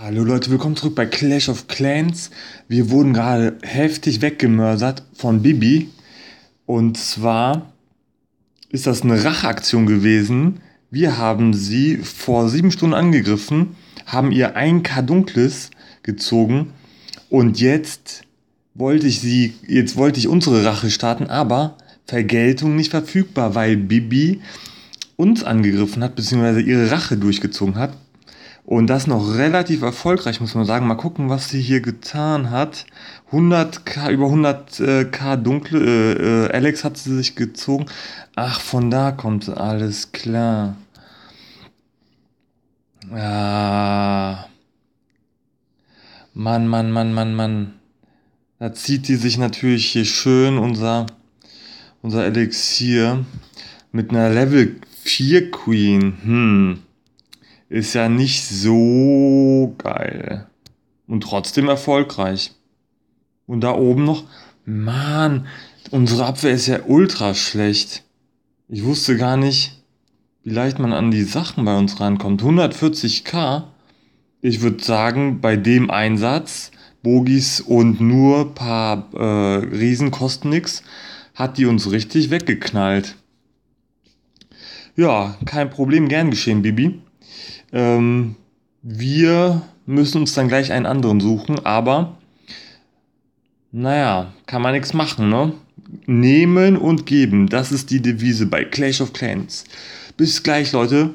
Hallo Leute, willkommen zurück bei Clash of Clans. Wir wurden gerade heftig weggemördert von Bibi. Und zwar ist das eine Racheaktion gewesen. Wir haben sie vor sieben Stunden angegriffen, haben ihr ein K dunkles gezogen und jetzt wollte ich sie, jetzt wollte ich unsere Rache starten, aber Vergeltung nicht verfügbar, weil Bibi uns angegriffen hat, beziehungsweise ihre Rache durchgezogen hat. Und das noch relativ erfolgreich, muss man sagen. Mal gucken, was sie hier getan hat. 100k, über 100k äh, dunkle, äh, äh, Alex hat sie sich gezogen. Ach, von da kommt alles klar. Ah. Mann, Mann, Mann, Mann, Mann. Da zieht die sich natürlich hier schön unser, unser Elixier mit einer Level 4 Queen. Hm ist ja nicht so geil. Und trotzdem erfolgreich. Und da oben noch, Mann, unsere Abwehr ist ja ultra schlecht. Ich wusste gar nicht, wie leicht man an die Sachen bei uns rankommt. 140k. Ich würde sagen, bei dem Einsatz, Bogis und nur paar äh, Riesen kosten nix, hat die uns richtig weggeknallt. Ja, kein Problem, gern geschehen, Bibi. Ähm, wir müssen uns dann gleich einen anderen suchen, aber naja, kann man nichts machen, ne? Nehmen und geben, das ist die Devise bei Clash of Clans. Bis gleich, Leute.